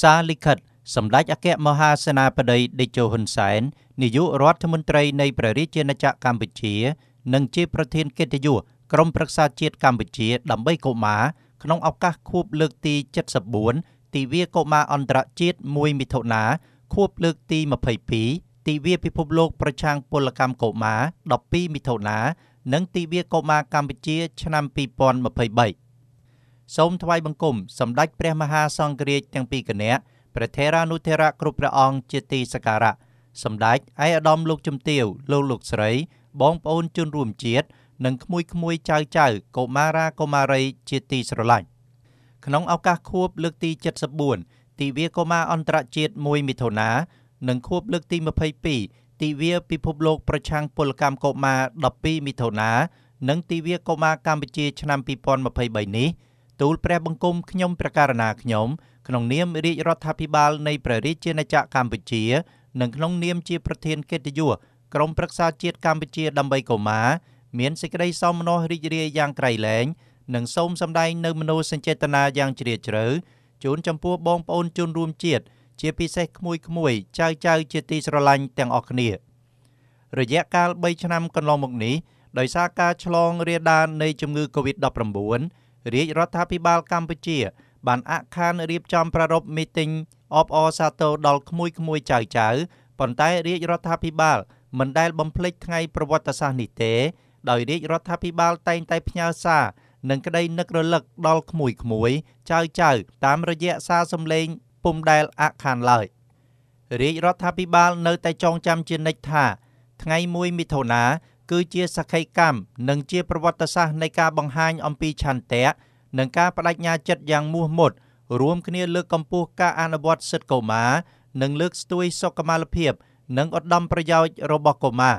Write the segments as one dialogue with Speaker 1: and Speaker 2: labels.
Speaker 1: សារលិខិតសម្ដេចអគ្គមហាសេនាបតីតេជោហ៊ុនសែននាយករដ្ឋមន្ត្រីនៃព្រះរាជាណាចក្រកម្ពុជា និងជាប្រធានកិត្តិយសក្រុមប្រឹក្សាជាតិកម្ពុជា ដើម្បីកុមារក្នុងឱកាសខួប លើកទី74ទិវាកុមារអន្តរជាតិ1មិថុនាខួបលើកទី22ទិវាពិភពលោកប្រឆាំងពលកម្មកុមារ12មិថុនានិងទិវាកុមារកម្ពុជាឆ្នាំ2023សូមថ្វាយបង្គំសម្ដេចព្រះមហាសង្ឃរាជទាំងពីរគណៈព្រះថេរានុថេរៈគ្រប់ព្រះអង្គជាទីសក្ការៈសម្ដេចឯកឧត្តមលោកជំទាវលោកលោកស្រី បងប្អូនជនរួមជាតិនិងក្មួយក្មួយចៅចៅកុមារាកុមារី ជាទីស្រឡាញ់ក្នុងឱកាសខួប លើក ទី74ទិវាកុមារអន្តរជាតិ1មិថុនានិង ខួប លើកទី22ទិវាពិភពលោក ប្រឆាំងពលកម្មកុមារ12មិថុនានិងទិវាកុមារកម្ពុជា ឆ្នាំ2023នេះទូលព្រះបង្គំខ្ញុំព្រះករណាខ្ញុំក្នុងនាមរាជរដ្ឋាភិបាលនៃព្រះរាជាណាចក្រកម្ពុជានិងក្នុងនាមជាប្រធានកិត្តិយសក្រមប្រឹក្សាជាតិកម្ពុជាដើម្បីកុមារមានសេចក្តីសោមនស្សរីករាយយ៉ាងក្រៃលែង និងសូមសម្ដែងនូវមនោសញ្ចេតនាយ៉ាងជ្រាលជ្រៅជូនចំពោះបងប្អូនជនរួមជាតិជាពិសេសក្មួយក្មួយចៅចៅជាទីស្រឡាញ់ទាំងអស់គ្នារយៈកាល3ឆ្នាំកន្លងមកនេះដោយសារការឆ្លងរាលដាលនៃជំងឺ Covid-19 រាជរដ្ឋាភិបាលកម្ពុជា បានអខានរៀបចំប្រារព្ធមីតិញអបអរសាទរដល់ក្មួយក្មួយចៅចៅប៉ុន្តែរាជរដ្ឋាភិបាលមិនដែលបំភ្លេចថ្ងៃប្រវត្តិសាស្ត្រនេះទេដោយរាជរដ្ឋាភិបាលតែងតែផ្ញើសារ និងក្តីនឹករលឹកដល់ក្មួយក្មួយចៅចៅតាមរយៈសារសម្លេងពុំដែលអខានឡើយរាជរដ្ឋាភិបាលនៅតែចងចាំជានិច្ចថា ថ្ងៃ1មិថុនាគឺជាសក្ខីកម្មនិងជាប្រវត្តិសាស្ត្រនៃការបង្ហាញ អំពីឆន្ទៈនិងការបដិញ្ញាចិត្តយ៉ាងមោះមុតរួមគ្នាលើកកម្ពស់ការអនុវត្តសិទ្ធិកុមារនិងលើកស្ទួយសុខុមាលភាពនិងឧត្តមប្រយោជន៍របស់កុមារ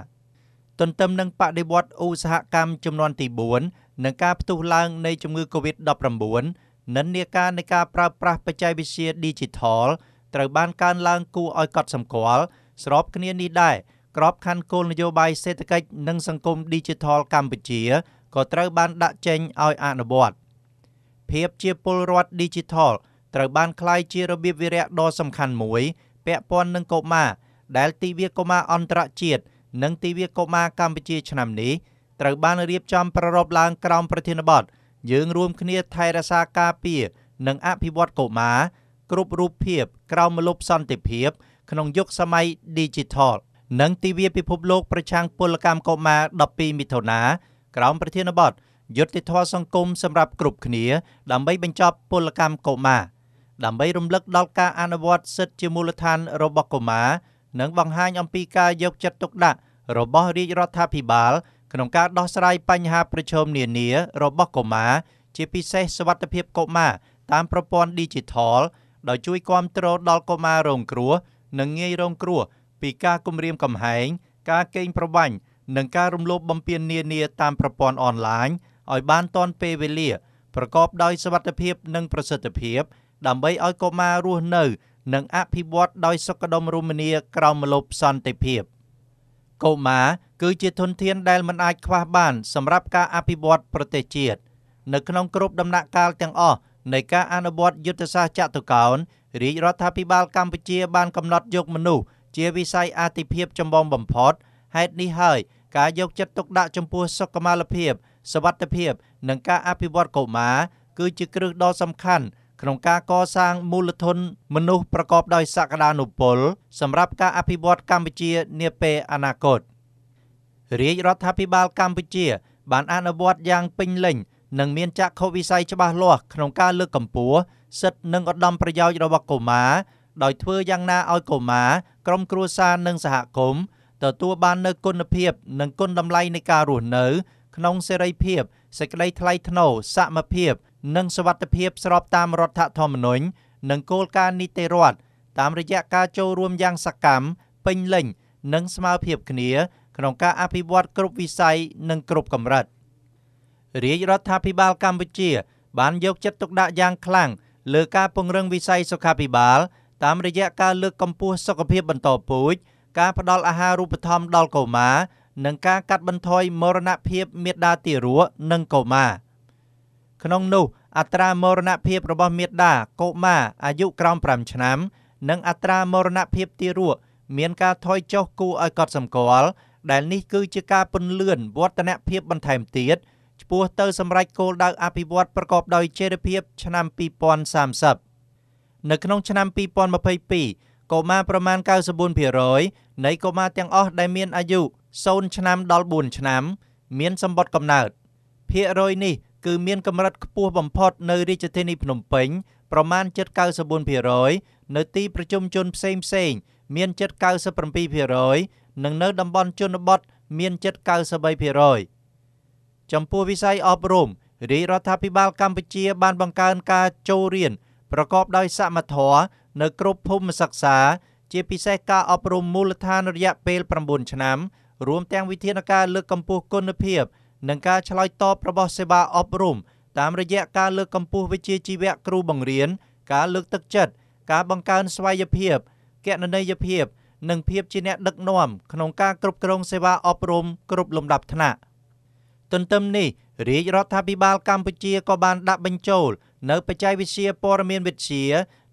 Speaker 1: ទន្ទឹមនឹងបដិវត្តឧស្សាហកម្មចំនួនទី4និងការផ្ទុះឡើង នៃជំងឺ Covid-19 និន្នាការនៃការប្រើប្រាស់បច្ចេកវិទ្យា Digital ត្រូវបានកើនឡើងគួរឲ្យកត់សម្គាល់ស្របគ្នានេះដែរក្របខ័ណ្ឌគោលនយោបាយសេដ្ឋកិច្ចនិងសង្គម Digital កម្ពុជាក៏ត្រូវបានដាក់ចេញឲ្យអនុវត្តភាពជាពលរដ្ឋ Digital ត្រូវបានក្លាយជារបៀបវារៈដ៏សំខាន់មួយពាក់ព័ន្ធនឹងកុមារដែលទីវាកុមារអន្តរជាតិនិងទីវាកុមារកម្ពុជាឆ្នាំនេះត្រូវបានរៀបចំប្រារព្ធឡើងក្រោមប្រធានបទយើងរួមគ្នាថែរក្សាការពារនិងអភិវឌ្ឍកុមារគ្រប់រូបភាព ក្រោមម្លប់សន្តិភាពក្នុងយុគសម័យ Digital និងទិវាពិភពលោកប្រឆាំងពលកម្មកុមារ12មិថុនាក្រោមប្រធានបទយុត្តិធម៌សង្គមសម្រាប់គ្រប់គ្នា ដើម្បីបញ្ចប់ពលកម្មកុមារដើម្បីរំលឹកដល់ការអនុវត្តសិទ្ធិជាមូលដ្ឋានរបស់កុមារនិងបង្ហាញអំពីការយកចិត្តទុកដាក់ របស់រាជរដ្ឋាភិបាលក្នុងការដោះស្រាយបញ្ហាប្រឈមនានារបស់កុមារជាពិសេសសวัสดิភាពកុមារតាមប្រព័ន្ធ Digital ដោយជួយគាំទ្រដល់កុមាររងគ្រោះនិងងាយរងគ្រោះពីការគំរាមកំហែង ការកេងប្រវ័ញ្ចនិងការរំលោភបំពាននានាតាមប្រព័ន្ធអនឡាញឲ្យបានទាន់ពេលវេលា ប្រកបដោយសុវត្ថិភាពនិងប្រសិទ្ធភាពដើម្បីឲ្យកុមាររស់នៅ និងអភិវឌ្ឍដោយសុខដុមរមនាក្រោមម្លប់សន្តិភាពកុមារគឺជាធនធានដែលមិនអាចខ្វះបានសម្រាប់ការអភិវឌ្ឍប្រទេសជាតិនៅក្នុងគ្រប់ដំណាក់កាលទាំងអស់នៃការអនុវត្តយុទ្ធសាស្ត្រចតុកោណរាជរដ្ឋាភិបាលកម្ពុជាបានកំណត់យកមនុស្សជាវិស័យអាទិភាពចម្បងបំផុតហេតុនេះហើយការយកចិត្តទុកដាក់ចំពោះសុខុមាលភាពសวัสดิភាពនិងការអភិវឌ្ឍកុមារគឺជាគ្រឹះដ៏សំខាន់ក្នុងការកសាងមូលធនមនុស្សប្រកបដោយសក្តានុពល សម្រាប់ការអភិវឌ្ឍកម្ពុជានាពេលអនាគតរាជរដ្ឋាភិបាល កម្ពុជា បានអនុវត្តយ៉ាងពេញលេញនិងមានចក្ខុវិស័យច្បាស់លាស់ក្នុងការលើកកម្ពស់សិទ្ធិនិងឧត្តមប្រយោជន៍របស់កុមារដោយធ្វើយ៉ាងណាឲ្យកុមារក្រុមគ្រួសារនិងសហគមន៍ទទួលបាននូវគុណភាព និងគុណតម្លៃនៃការរស់នៅ ក្នុងសេរីភាពសេចក្តីថ្លៃថ្នូរសមភាព និងសวัสดิភាព ស្របតាមរដ្ឋធម្មនុញ្ញនិងគោលការណ៍នីតិរដ្ឋតាមរយៈការចូលរួមយ៉ាងសកម្មពេញលេញនិងស្មើភាពគ្នាក្នុងការអភិវឌ្ឍគ្រប់វិស័យនិងគ្រប់កម្រិត រាជរដ្ឋាភិបាលកម្ពុជា បានយក ចិត្តទុកដាក់យ៉ាងខ្លាំងលើការពង្រឹងវិស័យសុខាភិបាលតាមរយៈការលើកកម្ពស់សុខភាពបន្តពូជការផ្ដល់អាហារូបត្ថម្ភដល់កុមារនិងការកាត់បន្ថយមរណភាពមាតាទារកនិងកុមារក្នុងនោះអត្រាមរណភាពរបស់មាតាកុមារអាយុក្រោម5ឆ្នាំ និងអត្រាមរណភាពទារកមានការថយចុះគួរឲ្យកត់សម្គាល់ដែលនេះគឺជាការពន្លឿនវឌ្ឍនភាពបន្ថែមទៀតឆ្ពោះទៅសម្រេចគោលដៅអភិវឌ្ឍប្រកបដោយចីរភាពឆ្នាំ2030នៅក្នុងឆ្នាំ2022កុមារប្រមាណ94%នៃកុមារទាំងអស់ដែលមានអាយុ0ឆ្នាំ ដល់4ឆ្នាំ មានសម្បត្តិកំណើត ភាគរយនេះគឺមានកម្រិតខ្ពស់បំផុតនៅរាជធានីភ្នំពេញ ប្រមាណ7.94%នៅទីប្រជុំជនផ្សេងផ្សេងមាន7.97%និងនៅតំបន់ជនបទមាន7.93%ចំពោះវិស័យអប់រំរាជរដ្ឋាភិបាលកម្ពុជាបានបង្កើនការចូលរៀនប្រកបដោយសមធម៌នៅគ្រប់ភូមិសិក្សាជាពិសេសការអប់រំមូលដ្ឋានរយៈពេល9ឆ្នាំ រួមទាំងវិធានការលើកកម្ពស់គុណភាពនិងការឆ្លើយតបរបស់សេវាអប់រំតាមរយៈការលើកកម្ពស់វិជ្ជាជីវៈគ្រូបង្រៀនការលើកទឹកចិត្តការបង្កើនស្វ័យភាពគណនេយ្យភាពនិងភាពជាអ្នកដឹកនាំក្នុងការគ្រប់គ្រងសេវាអប់រំគ្រប់លំដាប់ថ្នាក់ទន្ទឹមនេះរាជរដ្ឋាភិបាលកម្ពុជាក៏បានដាក់បញ្ចូលនៅបច្ចេកវិទ្យាព័ត៌មានវិទ្យា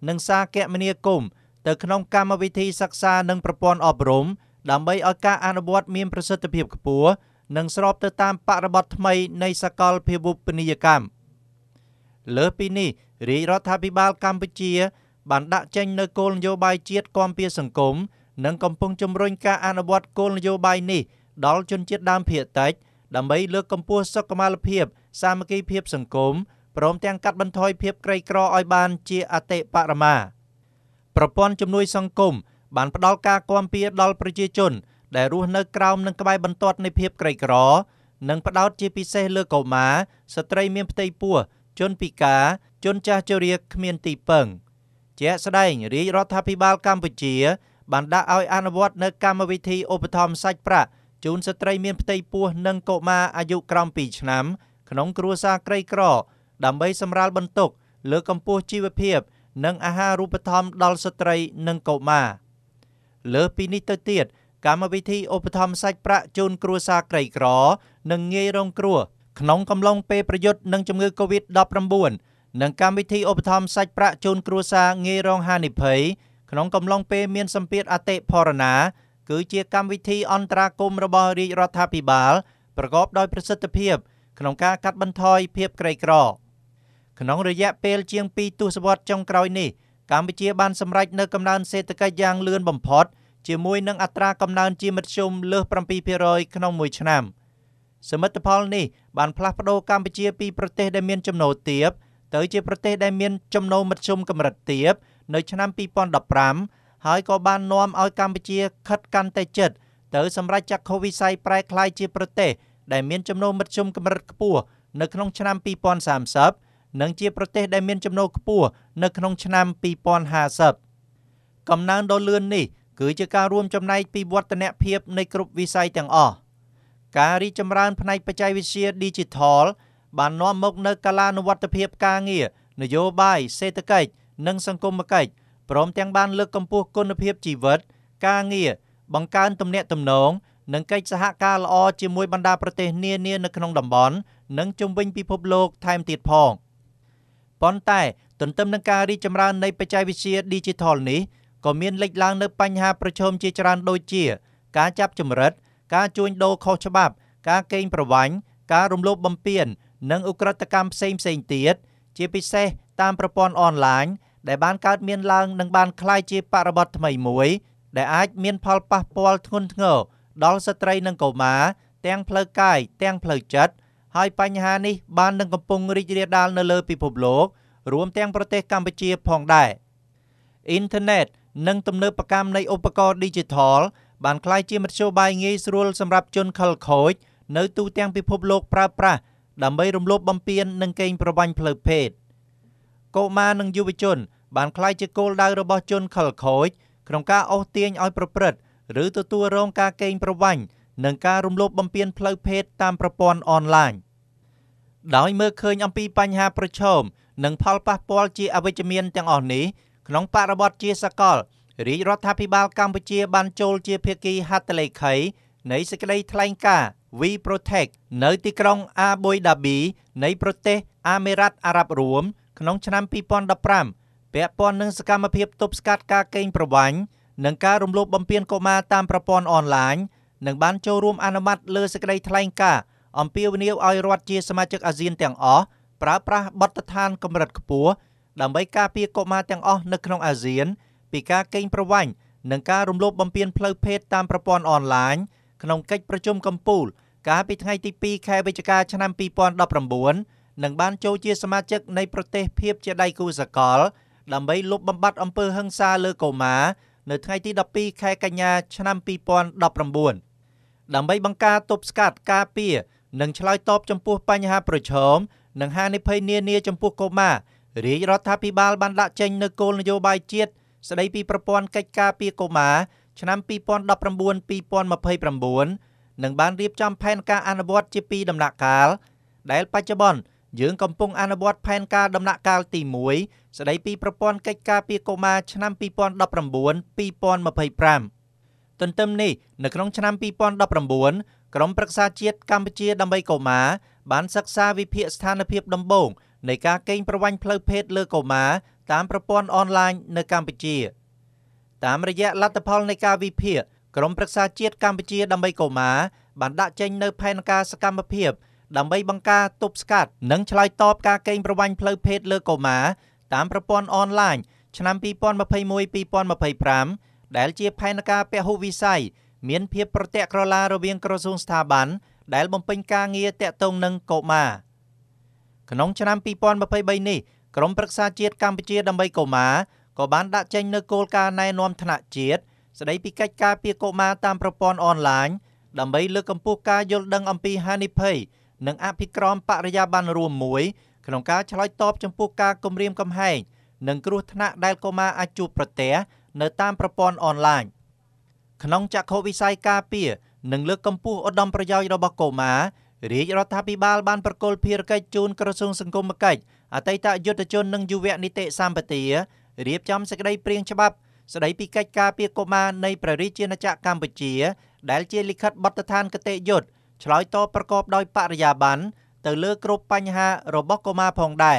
Speaker 1: និងសារគមនាគមន៍ទៅក្នុងកម្មវិធីសិក្សានិងប្រព័ន្ធអប់រំដើម្បីឲ្យការអនុវត្តមានប្រសិទ្ធភាពខ្ពស់និងស្របទៅតាមបរិបទថ្មីនៃសកលភាវូបនីយកម្មលើសពីនេះរាជរដ្ឋាភិបាលកម្ពុជា បានដាក់ចេញនូវគោលនយោបាយជាតិគាំពារសង្គមនិងកំពុងជំរុញការអនុវត្តគោលនយោបាយនេះដល់ជនជាតិដើមភាគតិចដើម្បីលើកកម្ពស់សុខុមាលភាពសាមគ្គីភាពសង្គមព្រមទាំងកាត់បន្ថយភាពក្រីក្រឲ្យបានជាអតិបរមាប្រព័ន្ធជំនួយសង្គមបានផ្ដល់ការគាំពៀដល់ប្រជាជន ដែលរស់នៅក្រោមនឹងក្បែរបន្ទាត់នៃភាពក្រីក្រ និងផ្ដោតជាពិសេសលើកុមារ ស្ត្រីមានផ្ទៃពោះជនពិការជនចាស់ជរាគ្មានទីពឹង ជាក់ស្ដែងរាជរដ្ឋាភិបាលកម្ពុជា បានដាក់ឲ្យអនុវត្តនៅកម្មវិធីឧបត្ថម្ភសាច់ប្រាក់ជូនស្ត្រីមានផ្ទៃពោះនិងកុមារអាយុក្រោម2ឆ្នាំក្នុង គ្រួសារក្រីក្រដើម្បីសម្រាលបន្ទុក លើកម្ពស់ជីវភាព និងអាហារូបត្ថម្ភដល់ស្ត្រីនិងកុមារលើពីនេះទៅទៀតកម្មវិធីឧបត្ថម្ភសាច់ប្រាក់ជូន គ្រួសារក្រីក្រ និងងាយរងគ្រោះក្នុងកំឡុងពេលប្រយុទ្ធនឹងជំងឺ Covid-19 និងកម្មវិធីឧបត្ថម្ភសាច់ប្រាក់ជូន គ្រួសារងាយរងហានិភ័យក្នុងកំឡុងពេលមានសម្ពាធអតិផរណាគឺជាកម្មវិធីអន្តរាគមរបស់រាជរដ្ឋាភិបាលប្រកបដោយប្រសិទ្ធភាព ក្នុងការកាត់បន្ថយភាពក្រីក្រ ក្នុងរយៈពេលជាង2ទសវត្សរ៍ចុងក្រោយនេះកម្ពុជាបានសម្រេចនូវកំណើនសេដ្ឋកិច្ចយ៉ាងលឿនបំផុតជាមួយនឹងអត្រាកំណើនជាមធ្យមលើស7%ក្នុងមួយឆ្នាំ សមិទ្ធផលនេះបានផ្លាស់ប្តូរកម្ពុជាពីប្រទេសដែលមានចំណូលទាបទៅជាប្រទេសដែលមានចំណូលមធ្យមកម្រិតទាបនៅឆ្នាំ2015ហើយក៏បាននាំឲ្យកម្ពុជាខិតកាន់តែជិតទៅសម្រេចចាក់ខូវវិស័យប្រែក្លាយជាប្រទេសដែលមានចំណូលមធ្យមកម្រិតខ្ពស់នៅក្នុងឆ្នាំ2030និងជាប្រទេសដែលមានចំណូលខ្ពស់នៅក្នុងឆ្នាំ2050កំណើនដ៏លឿននេះគឺជាការរួមចំណែកពីវឌ្ឍនភាពនៃគ្រប់វិស័យទាំងអស់ការរីចម្រើនផ្នែកបច្ចេកវិទ្យា Digital បាននាំមកនូវកាលានុវត្តភាពការងារនយោបាយសេដ្ឋកិច្ចនិងសង្គមគិច្ចព្រមទាំងបានលើកកម្ពស់គុណភាពជីវិត ការងារបង្កើនទំនាក់ទំនងនិងកិច្ចសហការល្អជាមួយបណ្ដាប្រទេសនានានៅក្នុងតំបន់និងជំវិញពិភពលោកថែមទៀតផងប៉ុន្តែ ទន្ទឹមនឹងការរីកចម្រើននៃបច្ចេកវិទ្យា Digital នេះក៏មានលេចឡើងនៅបញ្ហាប្រឈមជាច្រើនដូចជា ការចាប់ចម្រិតការជួញដូរខុសច្បាប់ ការកេងប្រវ័ញ្ចការរំលោភបំពាននិងឧក្រិដ្ឋកម្មផ្សេងៗទៀតជាពិសេសតាមប្រព័ន្ធអនឡាញដែលបានកើតមានឡើងនិងបានคล้ายជាបរិបទថ្មីមួយ ដែលអាចមាន ផលប៉ះពាល់ធ្ងន់ធ្ងរដល់ស្ត្រីនិងកុមារ ទាំងផ្លូវកាយទាំងផ្លូវចិត្តហើយបញ្ហានេះបាននឹងកំពុងរីករាលដាលនៅលើពិភពលោករួមទាំងប្រទេស កម្ពុជាផងដែរអ៊ីនធឺណិតនិងទំនើបកម្មនៃឧបករណ៍ Digital បានក្លាយជាមធ្យោបាយងាយស្រួល សម្រាប់ជនខិលខូចនៅទូទាំងពិភពលោកប្រើប្រាស់ដើម្បីរំលោភបំពាននិងកេងប្រវ័ញ្ចផ្លូវភេទ។កុមារនិងយុវជន បានក្លាយជាគោលដៅរបស់ជនខិលខូច ក្នុងការអូសទាញឲ្យប្រព្រឹត្តឬទទួលរងការកេងប្រវ័ញ្ចនិងការរំលោភបំពានផ្លូវភេទតាមប្រព័ន្ធអនឡាញដោយមើលឃើញអំពីបញ្ហាប្រឈមនិងផលប៉ះពាល់ជាអវិជ្ជមានទាំងអស់នេះក្នុងបរិបទជាសកលរាជរដ្ឋាភិបាលកម្ពុជាបានចូលជាភាគីហត្ថលេខី នៃសេចក្តីថ្លែងការណ៍ We Protect នៅទីក្រុងអាប៊ុយដាប៊ីនៃប្រទេសអាមេរ៉ាត់អារ៉ាប់រួមក្នុងឆ្នាំ2015ពាក់ព័ន្ធនឹងសកម្មភាពទប់ស្កាត់ការកេងប្រវ័ញ្ចនិងការរំលោភបំពានកុមារតាមប្រព័ន្ធអនឡាញនិងបានចូលរួមអនុម័តលើសេចក្តីថ្លែងការណ៍អំពាវនាវឲ្យរដ្ឋជាសមាជិកអាស៊ានទាំងអស់ប្រើប្រាស់បទដ្ឋានកម្រិតខ្ពស់ដើម្បីការពារកុមារទាំងអស់នៅក្នុងអាស៊ាន ពីការកេងប្រវ័ញ្ចនិងការរំលោភបំពានផ្លូវភេទតាមប្រព័ន្ធអនឡាញក្នុងកិច្ចប្រជុំកំពូល កាលពីថ្ងៃទី2ខែវិច្ឆិកាឆ្នាំ2019និងបានចូលជាសមាជិក នៃប្រទេសភាពជាដៃគូសកលដើម្បីលុបបំបាត់អំពើហិង្សាលើកុមារនៅថ្ងៃទី12ខែកញ្ញា ឆ្នាំ2019ដើម្បីបង្ការ ទប់ស្កាត់ការពារនិងឆ្លើយតបចំពោះបញ្ហាប្រឈមនិងហានិភ័យនានាចំពោះកុមាររាជរដ្ឋាភិបាលបានដាក់ចេញនូវគោលនយោបាយជាតិស្តីពីប្រព័ន្ធកិច្ចការពារកុមារឆ្នាំ2019-2029និងបានរៀបចំផែនការអនុវត្តជាពីរដំណាក់កាលដែលបច្ចុប្បន្នយើងកំពុងអនុវត្តផែនការដំណាក់កាលទី1ស្តីពីប្រព័ន្ធកិច្ចការពារកុមារឆ្នាំ2019-2025ទន្ទឹមនេះនៅក្នុងឆ្នាំ2019ក្រមប្រឹក្សាជាតិកម្ពុជា ដើម្បីកុមារបានសិក្សាវិភាគស្ថានភាពដំបូង នៃការកេងប្រវ័ញ្ចផ្លូវភេទលើកុមារតាមប្រព័ន្ធអនឡាញនៅកម្ពុជា តាមរយៈលទ្ធផលនៃការវិភាគក្រមប្រឹក្សាជាតិកម្ពុជាដើម្បីកុមារបានដាក់ចេញនូវផែនការសកម្មភាពដើម្បីបង្ការទប់ស្កាត់និងឆ្លើយតបការកេងប្រវ័ញ្ចផ្លូវភេទលើកុមារតាមប្រព័ន្ធអនឡាញឆ្នាំ2021-2025ដែលជាផែនការពហុវិស័យមានភាពប្រតិក្រឡារវាងក្រសួងស្ថាប័នដែលបំពេញការងារតាក់ទងនឹងកុមារក្នុងឆ្នាំ2023នេះក្រមប្រឹក្សាជាតិកម្ពុជាដើម្បីកុមារក៏បានដាក់ចេញនូវគោលការណ៍ណែនាំថ្នាក់ជាតិស្តីពីកិច្ចការពារកុមារតាមប្រព័ន្ធអនឡាញដើម្បីលើកកម្ពស់ការយល់ដឹងអំពីហានិភ័យនិងអភិក្រមបរិយាបន្នរួមមួយ ក្នុងការឆ្លើយតបចំពោះការគំរាមកំហែងនិងគ្រោះថ្នាក់ដែលកុមារអាចជួបប្រទះនៅតាមប្រព័ន្ធអនឡាញក្នុងចក្ខុវិស័យការពារនិងលើកកម្ពស់ឧត្តមប្រយោជន៍របស់កុមាររាជរដ្ឋាភិបាលបានប្រកល់ភារកិច្ចជូនក្រសួងសង្គមគិច្ចអតីតយុទ្ធជននិងយុវនីតិសម្បទារៀបចំសេចក្តីព្រៀងច្បាប់ស្តីពីកិច្ចការពារកុមារនៃព្រះរាជាណាចក្រកម្ពុជាដែលជាលិខិតបទដ្ឋានគតិយុត្តឆ្លើយតបប្រកបដោយបរិយាបន្នទៅលើគ្រប់បញ្ហារបស់កុមារផងដែរ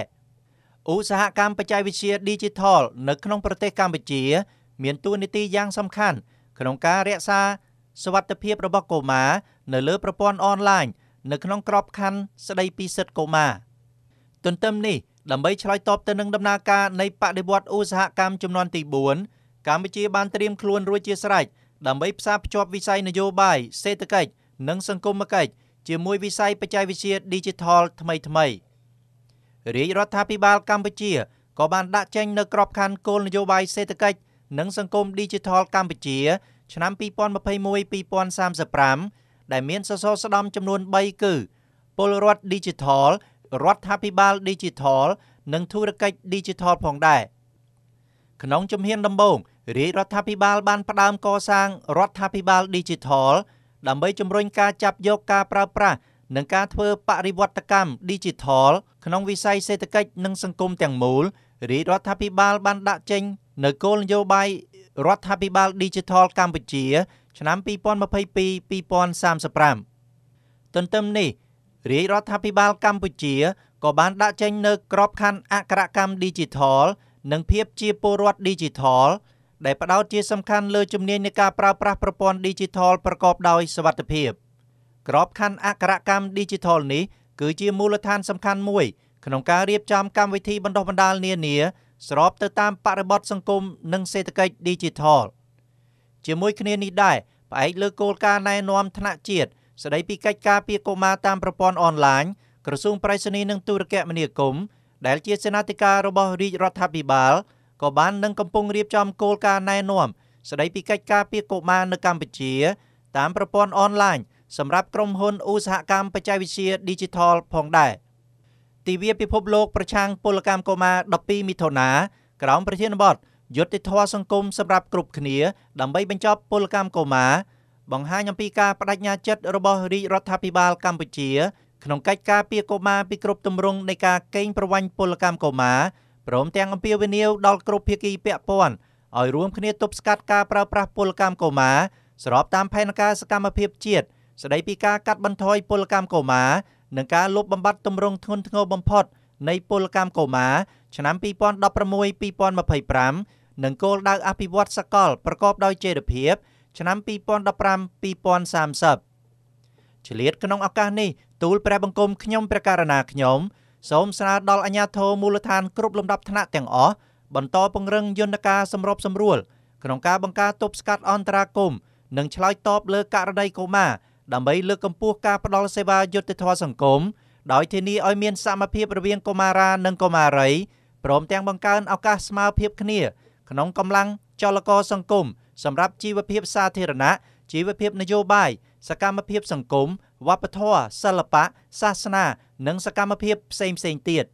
Speaker 1: ឧស្សាហកម្មបច្ចេកវិទ្យា Digital នៅ ក្នុងប្រទេសកម្ពុជា មានតួនាទីយ៉ាងសំខាន់ក្នុងការរក្សាសុវត្ថិភាពរបស់កុមារនៅលើប្រព័ន្ធអនឡាញនៅក្នុងក្របខ័ណ្ឌស្តីពីសិទ្ធិកុមារទន្ទឹមនេះដើម្បីឆ្លើយតបទៅនឹងដំណើរការនៃបដិវត្តឧស្សាហកម្មចំនួនទី4កម្ពុជាបានត្រៀមខ្លួនរួចជាស្រេចដើម្បីផ្សារភ្ជាប់វិស័យនយោបាយសេដ្ឋកិច្ចនិងសង្គមគិច្ចជាមួយវិស័យបច្ចេកវិទ្យា Digital ថ្មីៗរាជរដ្ឋាភិបាល កម្ពុជាក៏បានដាក់ចេញនូវក្របខ័ណ្ឌគោលនយោបាយសេដ្ឋកិច្ចនិងសង្គម Digital កម្ពុជាឆ្នាំ2021-2035ដែលមានសសរស្តម្ភចំនួន3គឺពលរដ្ឋ Digital រដ្ឋាភិបាល Digital និងធុរកិច្ច Digital ផងដែរក្នុងជំហានដំបូងរាជរដ្ឋាភិបាលបានផ្ដើមកសាងរដ្ឋាភិបាល Digital ដើម្បីជំរុញការចាប់យកការប្រើប្រាស់និងការធ្វើបរិវត្តកម្ម Digital ក្នុងវិស័យសេដ្ឋកិច្ចនិងសង្គមទាំងមូលរាជរដ្ឋាភិបាលបានដាក់ចេញនូវគោលនយោបាយរដ្ឋាភិបាល Digital កម្ពុជាឆ្នាំ2022-2035ទន្ទឹមនេះរាជរដ្ឋាភិបាលកម្ពុជាក៏បានដាក់ចេញនូវក្របខ័ណ្ឌអក្ខរកម្ម Digital និងភាពជាពលរដ្ឋ Digital ដែលផ្ដោតជាសំខាន់លើជំនាញនៃការប្រើប្រាស់ប្រព័ន្ធ Digital ប្រកបដោយសុវត្ថិភាពក្របខ័ណ្ឌអក្ខរកម្ម Digital នេះគឺជាមូលដ្ឋានសំខាន់មួយក្នុងការរៀបចំកម្មវិធីបណ្ដុះបណ្ដាលនានា ស្របទៅតាមបរិបទសង្គមនិងសេដ្ឋកិច្ច Digital ជាមួយគ្នានេះដែរផ្អែកលើគោលការណ៍ណែនាំថ្នាក់ជាតិស្ដីពីកិច្ចការពារកុមារតាមប្រព័ន្ធអនឡាញក្រសួងប្រៃសណីនិង ទូរគមនាគមន៍ដែលជាសេនាធិការរបស់រាជរដ្ឋាភិបាលក៏បាននឹងកំពុងរៀបចំគោលការណ៍ណែនាំស្តីពីកិច្ចការពារកុមារនៅកម្ពុជា តាមប្រព័ន្ធអនឡាញសម្រាប់ក្រុមហ៊ុនឧស្សាហកម្មបច្ចេកវិទ្យា Digital ផងដែរទិវាពិភពលោក ប្រឆាំងពលកម្មកុមារ12មិថុនាក្រោមប្រធានបទយុត្តិធម៌សង្គមសម្រាប់គ្រប់គ្នា ដើម្បីបញ្ចប់ពលកម្មកុមារបង្ហាញអំពីការបដិញ្ញាចិត្តរបស់រាជរដ្ឋាភិបាល កម្ពុជាក្នុងកិច្ចការពារកុមារពីគ្រប់ទម្រង់នៃការកេងប្រវ័ញ្ចពលកម្មកុមារព្រមទាំងអំពាវនាវដល់គ្រប់ភាគីពាក់ព័ន្ធឲ្យរួមគ្នាទប់ស្កាត់ការប្រើប្រាស់ពលកម្មកុមារស្របតាមផែនការសកម្មភាពជាតិស្ដីពីការកាត់បន្ថយពលកម្មកុមារនិងការលុបបំបាត់ទម្រង់ធ្ងន់ធ្ងរបំផុតនៃពលកម្មកុមារឆ្នាំ2016-2025និងគោលដៅអភិវឌ្ឍសកលប្រកបដោយចីរភាពឆ្នាំ2015-2030ឆ្លៀតក្នុងឱកាសនេះទូលព្រះបង្គំខ្ញុំព្រះករណាខ្ញុំសូមស្នើដល់អាជ្ញាធរមូលដ្ឋានគ្រប់លំដាប់ថ្នាក់ទាំងអស់បន្តពង្រឹងយន្តការសម្របសម្រួលក្នុងការបង្ការទប់ស្កាត់អន្តរាគមន៍និងឆ្លើយតបលើករណីកុមារដើម្បីលើកកម្ពស់ការផ្តល់សេវាយុត្តិធម៌សង្គមដោយធានាឲ្យមាន សមភាពរវាងកុមារានិងកុមារីព្រមទាំងបង្កើនឱកាសស្មើភាពគ្នា ក្នុងកម្លាំងចលករសង្គមសម្រាប់ជីវភាពសាធារណៈជីវភាព នយោបាយសកម្មភាព សង្គមវប្បធម៌សិល្បៈសាសនា និងសកម្មភាពផ្សេងផ្សេងទៀត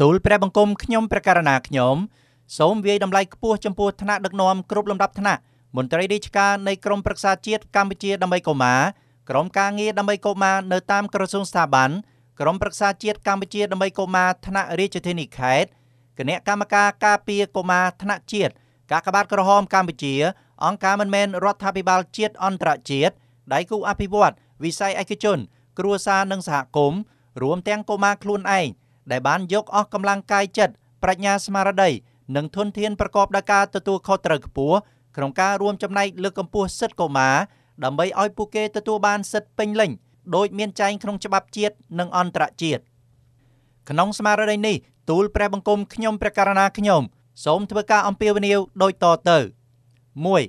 Speaker 1: ទូលព្រះបង្គំខ្ញុំព្រះករណាខ្ញុំសូមវាយតម្លៃខ្ពស់ចំពោះឋានៈដឹកនាំគ្រប់លំដាប់ឋានៈមន្ត្រីរាជការនៃក្រមប្រឹក្សាជាតិកម្ពុជាដើម្បីកុមារក្រមការងារដើម្បីកុមារនៅតាមក្រសួងស្ថាប័នក្រមប្រឹក្សាជាតិកម្ពុជាដើម្បីកុមារឋានៈរាជធានីខេត្តគណៈកម្មការការពារកុមារថ្នាក់ជាតិកាកបាទក្រហម កម្ពុជា អង្គការមិនមែនរដ្ឋាភិបាលជាតិអន្តរជាតិដៃគូអភិវឌ្ឍវិស័យឯកជន គ្រួសារនិងសហគមន៍រួម ទាំងកុមារខ្លួនឯងដែលបានយកអស់កម្លាំងកាយចិត្តប្រាជ្ញាស្មារតីនិងធនធានប្រកបដោយការទទួលខុសត្រូវខ្ពស់ក្នុងការរួមចំណែកលើកកម្ពស់សិទ្ធិកុមារដើម្បីឲ្យពួកគេទទួលបានសិទ្ធិពេញលេញដោយមានចែងក្នុងច្បាប់ជាតិនិងអន្តរជាតិក្នុងស្មារតីនេះទូលព្រះបង្គំខ្ញុំព្រះករណាខ្ញុំ សូមធ្វើការអំពាវនាវដូចតទៅ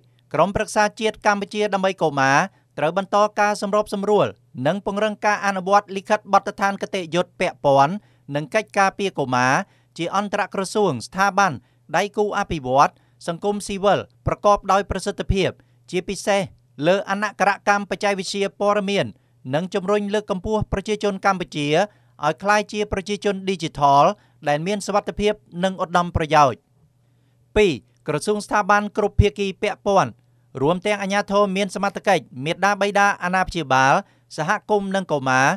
Speaker 1: 1ក្រុមប្រឹក្សាជាតិកម្ពុជា ដើម្បីកុមារត្រូវបន្តការសម្របសម្រួលនិងពង្រឹងការអនុវត្ត លិខិតបទដ្ឋានគតិយុត្តពាក់ព័ន្ធនិងកិច្ចការពារកុមារជាអន្តរក្រសួងស្ថាប័នដៃគូអភិវឌ្ឍសង្គមស៊ីវិលប្រកបដោយប្រសិទ្ធភាព ជាពិសេសលើអនក្រកម្មបច្ចេកវិទ្យាព័ត៌មាននិងជំរុញលើកកម្ពស់ប្រជាជនកម្ពុជាឲ្យក្លាយជាប្រជាជន Digital ដែលមានសវត្ថិភាពនិងឧត្តមប្រយោជន៍2ក្រសួងស្ថាប័នគ្រប់ភាគីពាក់ព័ន្ធរួមទាំងអាជ្ញាធរមានសមត្ថកិច្ចមេដាបៃតាអាណាព្យាបាល សហគមន៍និងកុមារ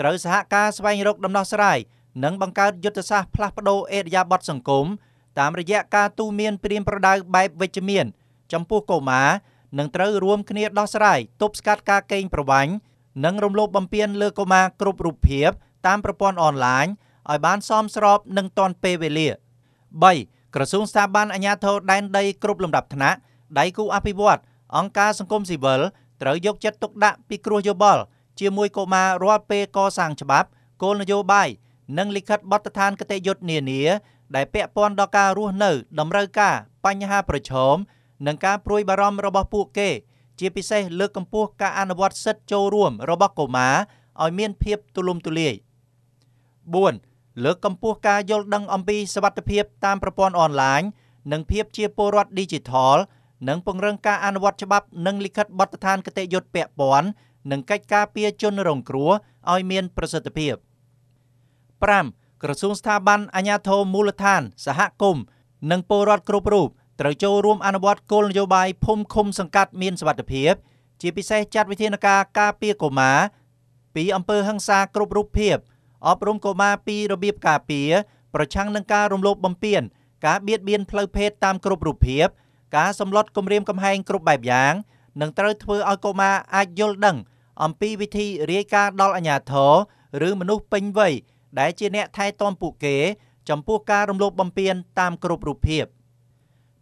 Speaker 1: ត្រូវសហការស្វែងរកដំណោះស្រាយនិងបង្កើតយុទ្ធសាស្ត្រផ្លាស់ប្តូរអេរយាប័ត្រសង្គមតាមរយៈការទូន្មានព្រៀនប្រដៅបែបវិជ្ជមានចំពោះកុមារនិងត្រូវរួមគ្នាដោះស្រាយទប់ស្កាត់ការកេងប្រវ័ញ្ចនិងរំលោភបំពានលើកុមារគ្រប់រូបភាពតាមប្រព័ន្ធអនឡាញឲ្យបានសមស្របនិងទាន់ពេលវេលា3ក្រសួងស្ថាប័នអាជ្ញាធរដែនដី គ្រប់លំដាប់ថ្នាក់ដៃគូអភិវឌ្ឍអង្គការសង្គមស៊ីវិលត្រូវយកចិត្តទុកដាក់ពីគ្រោះយោបល់ជាមួយកុមាររាល់ពេលកសាងច្បាប់គោលនយោបាយនិងលិខិតបទដ្ឋានគតិយុត្តនានា ដែលពាក់ព័ន្ធដល់ការរស់នៅ តម្រូវការបញ្ហាប្រឈមនិងការព្រួយបារម្ភរបស់ពួកគេ ជាពិសេសលើកកម្ពស់ការអនុវត្តសិទ្ធិចូលរួម របស់កុមារឲ្យមានភាពទូលំទូលាយ4លើកកម្ពស់ការយល់ដឹងអំពីសវត្ថិភាព តាមប្រព័ន្ធអនឡាញនិងភាពជាពលរដ្ឋ Digital និងពង្រឹងការអនុវត្តច្បាប់និងលិខិតបទដ្ឋានគតិយុត្តពាក់ព័ន្ធនិងកិច្ចការពារជនរងគ្រោះឲ្យមាន ប្រសិទ្ធភាព5ក្រសួងស្ថាប័នអាជ្ញាធរមូលដ្ឋាន សហគមន៍និងពលរដ្ឋគ្រប់រូបត្រូវចូលរួម អនុវត្តគោលនយោបាយភូមិឃុំសង្កាត់មានសុវត្ថិភាព ជាពិសេសចាត់វិធានការការពារកុមារពីអំពើហិង្សាគ្រប់រូបភាពអប់រំកុមារពីរបៀបការពារប្រឆាំងនឹងការរំលោភបំពាន ការបៀតបៀនផ្លូវភេទតាមគ្រប់រូបភាពការសម្លុតគម្រាមកំហែងគ្រប់បែបយ៉ាងនឹងត្រូវធ្វើឲ្យកុមារអាចយល់ដឹងអំពីវិធីរាយការណ៍ដល់អាជ្ញាធរឬមនុស្សពេញវ័យដែលជាអ្នកថែទាំពួកគេ ចំពោះការរំលោភបំពានតាមគ្រប់រូបភាព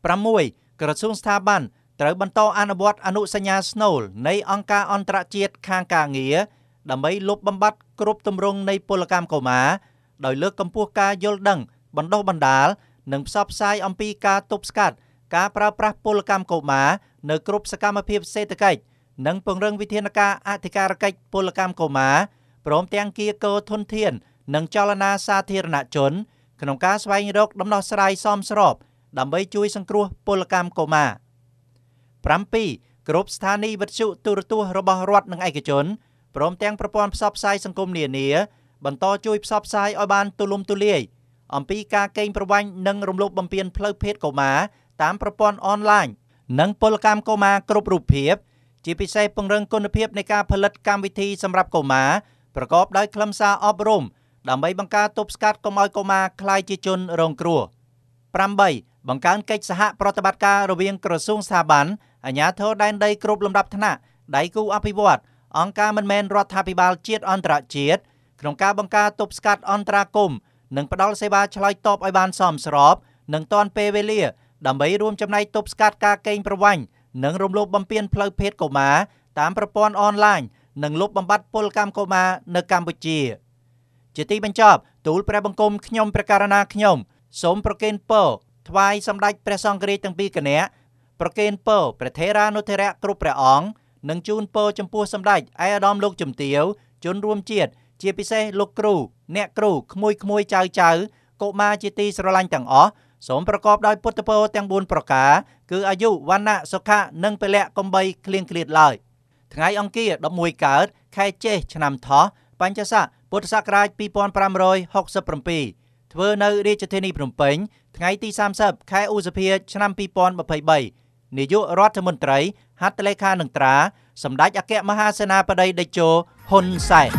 Speaker 1: 6ក្រសួងស្ថាប័នត្រូវបន្តអនុវត្តអនុសញ្ញាស្នូលនៃអង្គការអន្តរជាតិខាងការងារដើម្បីលុបបំបាត់គ្រប់ទម្រង់នៃពលកម្មកុមារដោយលើកកម្ពស់ការយល់ដឹងបណ្ដុះបណ្ដាលនិងផ្សព្វផ្សាយអំពីការទប់ស្កាត់ការប្រើប្រាស់ពលកម្មកុមារនៅគ្រប់សកម្មភាពសេដ្ឋកិច្ចនិងពង្រឹងវិធានការអធិការកិច្ចពលកម្មកុមារព្រមទាំងគៀកោធនធាន និងចលនាសាធារណជនក្នុងការស្វែងរក ដំណោះស្រាយសមស្រប ដើម្បីជួយសង្គ្រោះពលកម្មកុមារ7គ្រប់ស្ថានីយវិទ្យុទូរទស្សន៍របស់រដ្ឋនិងឯកជនព្រមទាំងប្រព័ន្ធផ្សព្វផ្សាយសង្គមនានាបន្ត ជួយផ្សព្វផ្សាយឲ្យបានទូលំទូលាយអំពីការកេងប្រវ័ញ្ចនិងរំលោភបំពានផ្លូវភេទកុមារតាមប្រព័ន្ធអនឡាញនិង ពលកម្មកុមារគ្រប់រូបភាព ជាពិសេសពង្រឹងគុណភាពនៃការផលិតកម្មវិធីសម្រាប់កុមារប្រកបដោយខ្លឹមសារអប់រំដើម្បីបង្ការទប់ស្កាត់កុំឲ្យកុមារក្លាយជាជនរងគ្រោះ8បង្កើនកិច្ចសហប្រតិបត្តិការរវាងក្រសួងស្ថាប័នអាជ្ញាធរដែនដីគ្រប់លំដាប់ថ្នាក់ដៃគូអភិវឌ្ឍអង្គការមិនមែនរដ្ឋាភិបាលជាតិអន្តរជាតិក្នុងការបង្ការទប់ស្កាត់អន្តរាគមន៍និងផ្តល់សេវាឆ្លើយតបឲ្យបានសមស្របនិងទាន់ពេលវេលាដើម្បីរួមចំណែកទប់ស្កាត់ការកេងប្រវ័ញ្ចនិងរំលោភបំពានផ្លូវភេទកុមារតាមប្រព័ន្ធអនឡាញនិងលុបបំបាត់ពលកម្មកុមារនៅកម្ពុជាជាទីបញ្ចប់ទូលព្រះបង្គំខ្ញុំព្រះករណាខ្ញុំ សូមប្រគេនពរថ្វាយសម្ដេចព្រះសង្ឃរាជទាំងពីរគណៈប្រគេនពរព្រះថេរានុថេរៈគ្រប់ព្រះអង្គនិងជូនពរចំពោះសម្ដេចឯកឧត្តមលោកជំទាវជនរួមជាតិជាពិសេសលោកគ្រូ អ្នកគ្រូក្មួយក្មួយចៅចៅកុមារជាទីស្រឡាញ់ទាំងអស់សូមប្រកបដោយពុទ្ធពរទាំង4ប្រការគឺអាយុវណ្ណៈសុខៈនិងពលៈកំបីគ្លៀងគ្លាតឡើយថ្ងៃអង្គារ11កើតខែចេសឆ្នាំថោះបញ្ញស័កពុទ្ធសករាជ2567ធ្វើនៅ រាជធានីភ្នំពេញថ្ងៃទី30ខែឧសភាឆ្នាំ2023នាយករដ្ឋមន្ត្រីហត្ថលេខានឹងត្រាសម្ដេចអគ្គមហាសេនាបតីតេជោហ៊ុនសែន